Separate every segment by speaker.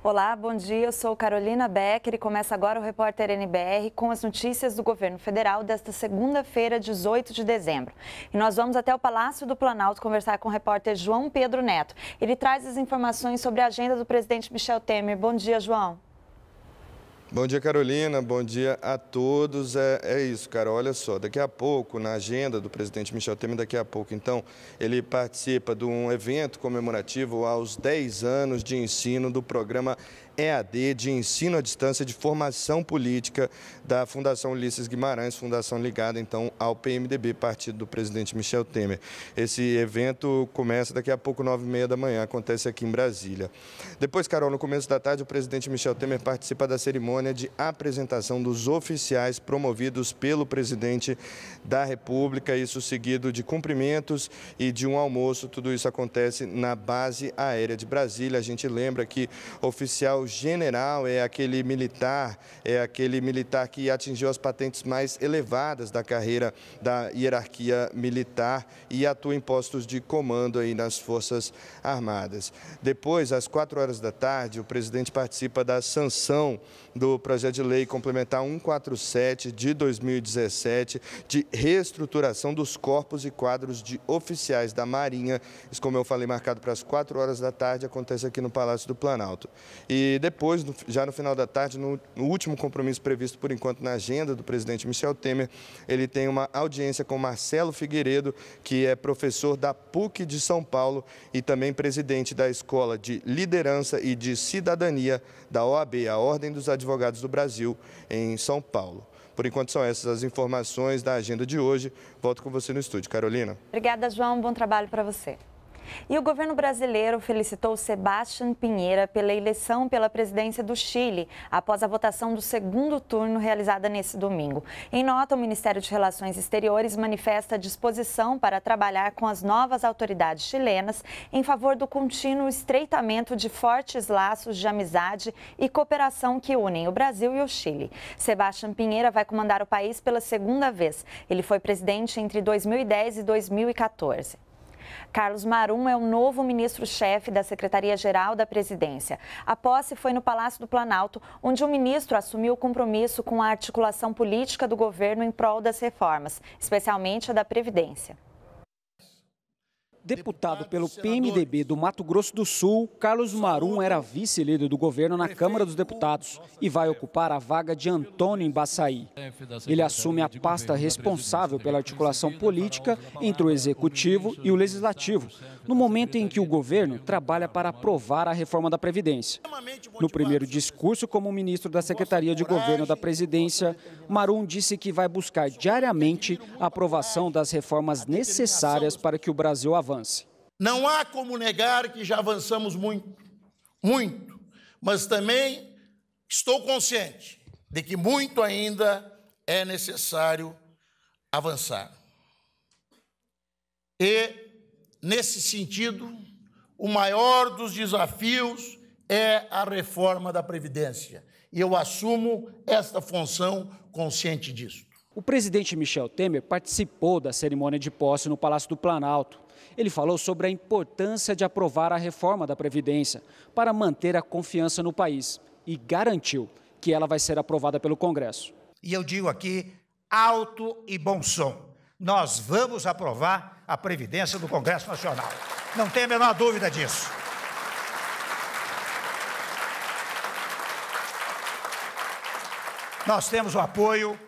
Speaker 1: Olá, bom dia. Eu sou Carolina Becker e começa agora o repórter NBR com as notícias do governo federal desta segunda-feira, 18 de dezembro. E nós vamos até o Palácio do Planalto conversar com o repórter João Pedro Neto. Ele traz as informações sobre a agenda do presidente Michel Temer. Bom dia, João.
Speaker 2: Bom dia, Carolina. Bom dia a todos. É, é, isso, cara. Olha só, daqui a pouco, na agenda do presidente Michel Temer, daqui a pouco, então, ele participa de um evento comemorativo aos 10 anos de ensino do programa EAD de ensino à distância de formação política da Fundação Ulisses Guimarães, fundação ligada então ao PMDB, partido do presidente Michel Temer. Esse evento começa daqui a pouco, nove e meia da manhã, acontece aqui em Brasília. Depois, Carol, no começo da tarde, o presidente Michel Temer participa da cerimônia de apresentação dos oficiais promovidos pelo presidente da República, isso seguido de cumprimentos e de um almoço. Tudo isso acontece na base aérea de Brasília. A gente lembra que oficial general, é aquele militar, é aquele militar que atingiu as patentes mais elevadas da carreira da hierarquia militar e atua em postos de comando aí nas Forças Armadas. Depois, às quatro horas da tarde, o presidente participa da sanção do projeto de lei complementar 147 de 2017 de reestruturação dos corpos e quadros de oficiais da Marinha. Isso, como eu falei, marcado para as quatro horas da tarde, acontece aqui no Palácio do Planalto. E e depois, já no final da tarde, no, último compromisso previsto por enquanto na agenda do presidente Michel Temer, ele tem uma audiência com Marcelo Figueiredo, que é professor da PUC de São Paulo e também presidente da Escola de Liderança e de Cidadania da OAB, a Ordem dos Advogados do Brasil, em São Paulo. Por enquanto são essas as informações da agenda de hoje. Volto com você no estúdio. Carolina.
Speaker 1: Obrigada, João. Bom trabalho para você. E o governo brasileiro felicitou Sebastião Pinheira pela eleição pela presidência do Chile, após a votação do segundo turno realizada nesse domingo. Em nota, o Ministério de Relações Exteriores manifesta disposição para trabalhar com as novas autoridades chilenas em favor do contínuo estreitamento de fortes laços de amizade e cooperação que unem o Brasil e o Chile. Sebastião Pinheira vai comandar o país pela segunda vez. Ele foi presidente entre 2010 e 2014. Carlos Marum é o novo ministro-chefe da Secretaria-Geral da Presidência. A posse foi no Palácio do Planalto, onde o ministro assumiu o compromisso com a articulação política do governo em prol das reformas, especialmente a da Previdência.
Speaker 3: Deputado pelo PMDB do Mato Grosso do Sul, Carlos Marum era vice-líder do governo na Câmara dos Deputados e vai é. ocupar a vaga de Antônio Embaçaí. Ele assume a pasta responsável pela articulação política entre o Executivo e o Legislativo, no momento em que o governo trabalha para aprovar a reforma da Previdência. No primeiro discurso como ministro da Secretaria de Governo da Presidência, Marum disse que vai buscar diariamente a aprovação das reformas necessárias para que o Brasil avance avance.
Speaker 4: Não há como negar que já avançamos muito, muito, mas também estou consciente de que muito ainda é necessário avançar. E, nesse sentido, o maior dos desafios é a reforma da Previdência. E eu assumo esta função consciente disso. O presidente Michel Temer
Speaker 3: participou da cerimônia de posse no Palácio do Planalto ele falou sobre a importância de aprovar a reforma da Previdência para manter a confiança no país e garantiu
Speaker 5: que ela vai ser aprovada pelo Congresso. E eu digo aqui, alto e bom som: nós vamos aprovar a Previdência do Congresso Nacional. Não tem a menor dúvida disso. Nós temos o apoio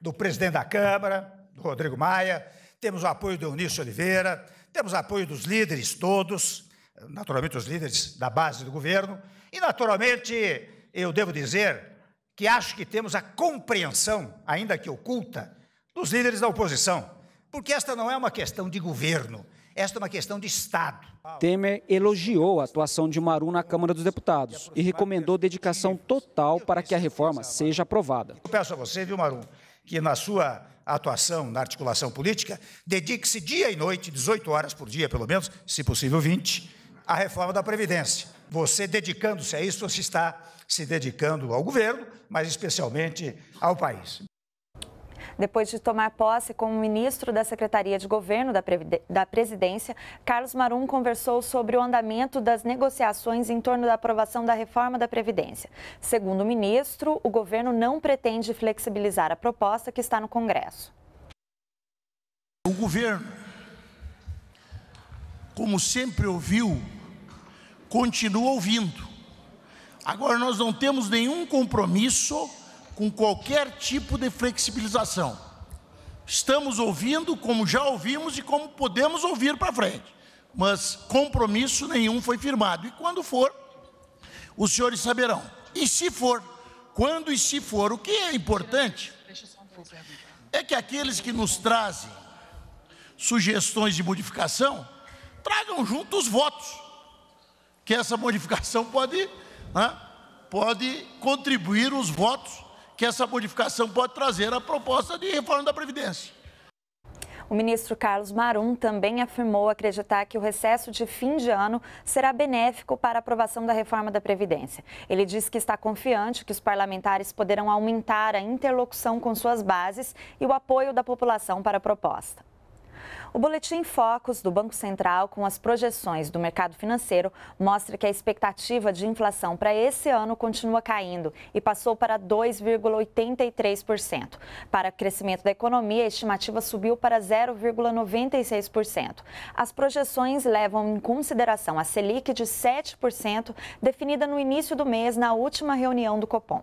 Speaker 5: do presidente da Câmara, do Rodrigo Maia, temos o apoio do Eunício Oliveira, temos apoio dos líderes todos, naturalmente os líderes da base do governo, e naturalmente eu devo dizer que acho que temos a compreensão, ainda que oculta, dos líderes da oposição, porque esta não é uma questão de governo, esta é uma questão de Estado. Temer
Speaker 3: elogiou a atuação de Maru na Câmara dos Deputados e recomendou dedicação total para que a reforma seja aprovada.
Speaker 5: Eu peço a você, viu, Maru, que na sua atuação na articulação política dedique-se dia e noite, 18 horas por dia, pelo menos, se possível 20, à reforma da Previdência. Você dedicando-se a isso, você está se dedicando ao governo, mas especialmente ao país.
Speaker 1: Depois de tomar posse como ministro da Secretaria de Governo da Presidência, Carlos Marum conversou sobre o andamento das negociações em torno da aprovação da reforma da Previdência. Segundo o ministro, o governo não pretende flexibilizar a proposta que está no Congresso.
Speaker 4: O governo, como sempre ouviu, continua ouvindo. Agora, nós não temos nenhum compromisso com qualquer tipo de flexibilização. Estamos ouvindo como já ouvimos e como podemos ouvir para frente, mas compromisso nenhum foi firmado. E quando for, os senhores saberão. E se for, quando e se for, o que é importante é que aqueles que nos trazem sugestões de modificação tragam junto os votos, que essa modificação pode, né, pode contribuir os votos que essa modificação pode trazer à proposta de reforma da Previdência.
Speaker 1: O ministro Carlos Marum também afirmou acreditar que o recesso de fim de ano será benéfico para a aprovação da reforma da Previdência. Ele diz que está confiante que os parlamentares poderão aumentar a interlocução com suas bases e o apoio da população para a proposta. O boletim Focus do Banco Central com as projeções do mercado financeiro mostra que a expectativa de inflação para esse ano continua caindo e passou para 2,83%. Para crescimento da economia, a estimativa subiu para 0,96%. As projeções levam em consideração a Selic de 7%, definida no início do mês na última reunião do Copom.